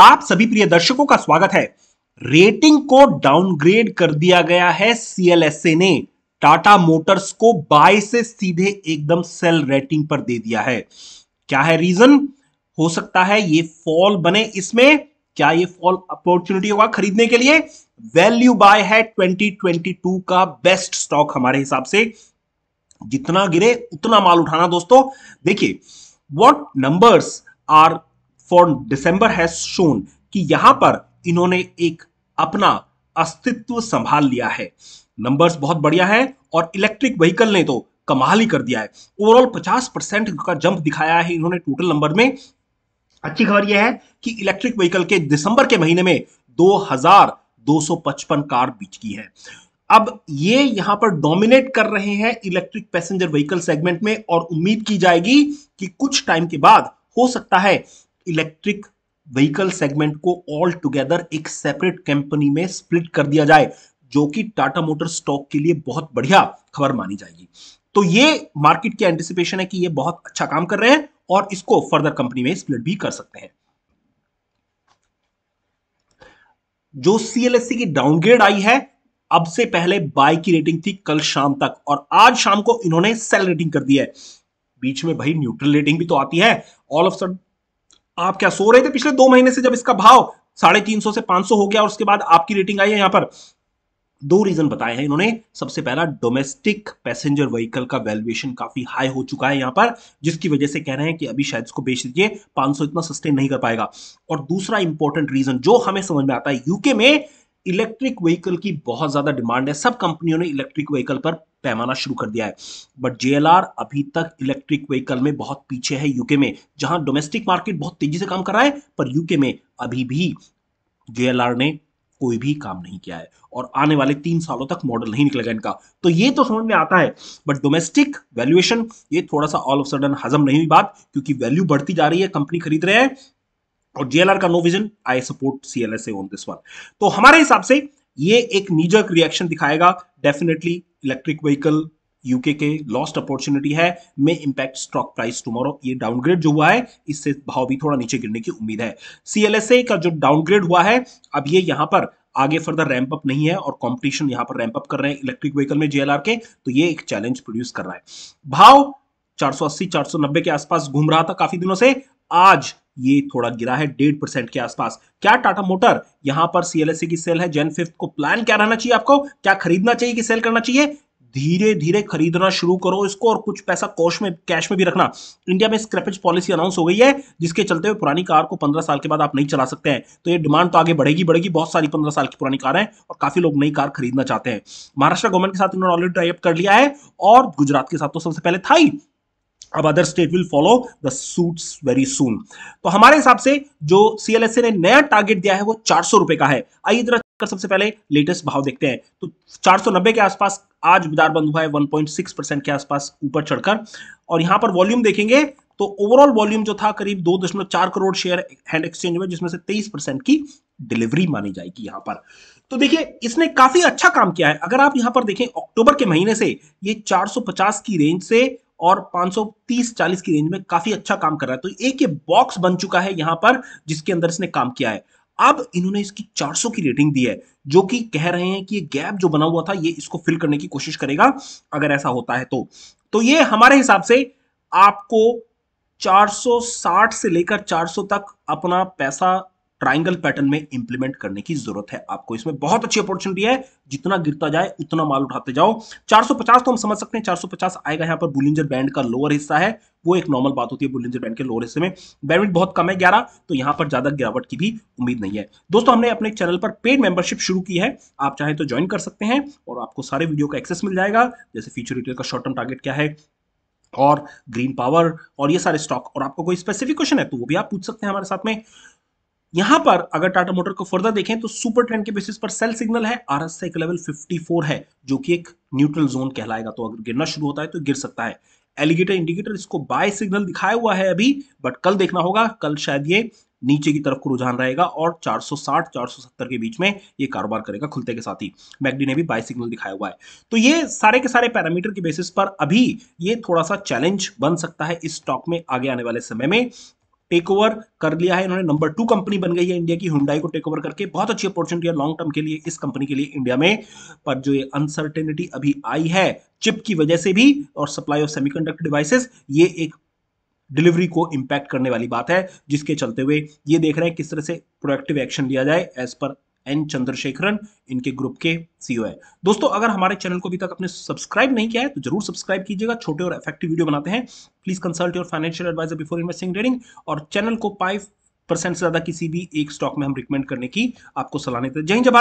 आप सभी प्रिय दर्शकों का स्वागत है रेटिंग को डाउनग्रेड कर दिया गया है सीएलएसए ने टाटा मोटर्स को बाय से सीधे एकदम सेल रेटिंग पर दे दिया है क्या है रीजन हो सकता है ये फॉल बने इसमें क्या ये फॉल अपॉर्चुनिटी होगा खरीदने के लिए वैल्यू बाय है 2022 का बेस्ट स्टॉक हमारे हिसाब से जितना गिरे उतना माल उठाना दोस्तों देखिए what numbers are for December has shown कि यहां पर इन्होंने एक अपना अस्तित्व संभाल लिया है नंबर्स बहुत बढ़िया है और इलेक्ट्रिक व्हीकल ने तो कमाल ही कर दिया है ओवरऑल 50 परसेंट का जंप दिखाया है इन्होंने टोटल नंबर में अच्छी खबर यह है कि इलेक्ट्रिक व्हीकल के दिसंबर के महीने में 2255 कार बीच की है अब ये यहां पर डोमिनेट कर रहे हैं इलेक्ट्रिक पैसेंजर व्हीकल सेगमेंट में और उम्मीद की जाएगी कि कुछ टाइम के बाद हो सकता है इलेक्ट्रिक व्हीकल सेगमेंट को ऑल टुगेदर एक सेपरेट कंपनी में स्प्लिट कर दिया जाए जो कि टाटा मोटर स्टॉक के लिए बहुत बढ़िया खबर मानी जाएगी तो ये मार्केट की एंटिसिपेशन है कि ये बहुत अच्छा काम कर रहे हैं और इसको फर्दर कंपनी में स्प्लिट भी कर सकते हैं जो सीएलएससी की डाउनग्रेड आई है अब से पहले बाय की रेटिंग थी कल शाम तक और आज शाम को इन्होंने सेल रेटिंग कर दी है बीच में भाई न्यूट्रल रेटिंग भी तो आती है ऑल ऑफ सडन आप क्या सो रहे थे पिछले दो महीने से जब इसका भाव साढ़े तीन सौ से पांच सौ हो गया और उसके बाद आपकी रेटिंग आई है यहां पर दो रीजन बताए हैं इन्होंने सबसे पहला डोमेस्टिक पैसेंजर व्हीकल का वैल्यूएशन काफी हाई हो चुका है यहां पर जिसकी वजह से कह रहे हैं कि अभी शायद इसको बेच दीजिए 500 इतना सस्टेन नहीं कर पाएगा और दूसरा इंपॉर्टेंट रीजन जो हमें समझ में आता है यूके में इलेक्ट्रिक व्हीकल की बहुत ज़्यादा डिमांड है सब कंपनियों ने इलेक्ट्रिक व्हीकल पर पैमाना शुरू कर दिया है बट जेएलआर अभी तक इलेक्ट्रिक व्हीकल में बहुत पीछे है यूके में जहां डोमेस्टिक मार्केट बहुत तेजी से काम कर रहा है पर यूके में अभी भी जेएलआर ने कोई भी काम नहीं किया है और आने वाले तीन सालों तक मॉडल नहीं निकलेगा इनका तो ये तो समझ में आता है बट डोमेस्टिक वैल्यूएशन ये थोड़ा सा ऑल ऑफ सडन हजम नहीं हुई बात क्योंकि वैल्यू बढ़ती जा रही है कंपनी खरीद रहे हैं और जेएलआर का no vision I support CLSA on this one तो हमारे हिसाब से ये एक निजक रिएक्शन दिखाएगा डेफिनेटली इलेक्ट्रिक व्हीकल यूके के लॉस्ट अपॉर्चुनिटी है may impact stock price tomorrow ये डाउनग्रेड जो हुआ है इससे भाव भी थोड़ा नीचे गिरने की उम्मीद है सीएलएसए का जो डाउनग्रेड हुआ है अब ये यहां पर आगे फर्दर रैंप अप नहीं है और कंपटीशन यहां पर रैंप अप कर रहे हैं इलेक्ट्रिक व्हीकल में जेएलआर के तो ये एक चैलेंज प्रोड्यूस कर रहा है भाव 480 490 के आसपास घूम रहा था काफी दिनों से आज ये थोड़ा गिरा है डेढ़ परसेंट के आसपास क्या टाटा मोटर यहां पर सीएलएससी की सेल है जेन फिफ्थ को प्लान क्या रहना चाहिए आपको क्या खरीदना चाहिए कि सेल करना चाहिए धीरे धीरे खरीदना शुरू करो इसको और कुछ पैसा कोश में कैश में भी रखना इंडिया में स्क्रैपेज पॉलिसी अनाउंस हो गई है जिसके चलते हुए पुरानी कार को पंद्रह साल के बाद आप नहीं चला सकते हैं तो ये डिमांड तो आगे बढ़ेगी बढ़ेगी बहुत सारी पंद्रह साल की पुरानी कार है और काफी लोग नई कार खरीदना चाहते हैं महाराष्ट्र गवर्नमेंट के साथ इन्होंने ऑलरेडी टाइप कर लिया है और गुजरात के साथ तो सबसे पहले था ही अब other state will follow the suits very soon तो हमारे हिसाब से जो सीएलएसए ने नया टारगेट दिया है वो चार सौ रुपए का है आइए जरा सबसे पहले लेटेस्ट भाव देखते हैं तो नब्बे के आसपास आज बिदार बंद हुआ है सिक्स परसेंट के आसपास ऊपर चढ़कर और यहां पर वॉल्यूम देखेंगे तो ओवरऑल वॉल्यूम जो था करीब दो दशमलव चार करोड़ शेयर हैंड एक्सचेंज में जिसमें से तेईस परसेंट की डिलीवरी मानी जाएगी यहां पर तो देखिए इसने काफी अच्छा काम किया है अगर आप यहां पर देखें अक्टूबर के महीने से ये 450 की रेंज से और 530-40 की रेंज में काफी अच्छा काम कर रहा है तो एक ये बॉक्स बन चुका है यहां पर जिसके अंदर इसने काम किया है अब इन्होंने इसकी 400 की रेटिंग दी है जो कि कह रहे हैं कि ये गैप जो बना हुआ था ये इसको फिल करने की कोशिश करेगा अगर ऐसा होता है तो तो ये हमारे हिसाब से आपको 460 से लेकर 400 तक अपना पैसा ट्राइंगल पैटर्न में इंप्लीमेंट करने की जरूरत है आपको इसमें बहुत अच्छी अपॉर्चुनिटी है जितना गिरता जाए उतना माल उठाते जाओ 450 तो हम समझ सकते हैं 450 आएगा यहाँ पर बुलिंजर बैंड का लोअर हिस्सा है वो एक नॉर्मल बात होती है बुलिंजर बैंड के लोअर हिस्से में बैंड बहुत कम है ग्यारह तो यहाँ पर ज्यादा गिरावट की भी उम्मीद नहीं है दोस्तों हमने अपने चैनल पर पेड मेंबरशिप शुरू की है आप चाहे तो ज्वाइन कर सकते हैं और आपको सारे वीडियो का एक्सेस मिल जाएगा जैसे फ्यूचर रिटेल का शॉर्ट टर्म टारगेट क्या है और ग्रीन पावर और ये सारे स्टॉक और आपको कोई स्पेसिफिक क्वेश्चन है तो वो भी आप पूछ सकते हैं हमारे साथ में यहां पर अगर टाटा मोटर को फर्दर देखें तो सुपर ट्रेंड के बेसिस पर सेल सिग्नल है आर एस एक लेवल 54 है जो कि एक न्यूट्रल जोन कहलाएगा तो अगर गिरना शुरू होता है तो गिर सकता है एलिगेटर इंडिकेटर इसको बाय सिग्नल दिखाया हुआ है अभी बट कल देखना होगा कल शायद ये नीचे की तरफ को रुझान रहेगा और 460 470 के बीच में ये कारोबार करेगा खुलते के साथ ही मैगडी ने भी बाय सिग्नल दिखाया हुआ है तो ये सारे के सारे पैरामीटर के बेसिस पर अभी ये थोड़ा सा चैलेंज बन सकता है इस स्टॉक में आगे आने वाले समय में टेक ओवर कर लिया है इन्होंने नंबर टू कंपनी बन गई है इंडिया की हुंडाई को टेक ओवर करके बहुत अच्छी अपॉर्चुनिटी है लॉन्ग टर्म के लिए इस कंपनी के लिए इंडिया में पर जो ये अनसर्टेनिटी अभी आई है चिप की वजह से भी और सप्लाई ऑफ सेमीकंडक्टर डिवाइसेस ये एक डिलीवरी को इम्पैक्ट करने वाली बात है जिसके चलते हुए ये देख रहे हैं किस तरह से प्रोएक्टिव एक्शन लिया जाए एज पर एन चंद्रशेखरन इनके ग्रुप के सीईओ e है दोस्तों अगर हमारे चैनल को अभी तक आपने सब्सक्राइब नहीं किया है तो जरूर सब्सक्राइब कीजिएगा छोटे और इफेक्टिव वीडियो बनाते हैं please consult your financial advisor before investing trading और चैनल को फाइव परसेंट से ज्यादा किसी भी एक स्टॉक में हम रिकमेंड करने की आपको सलाह हैं जय जब भारत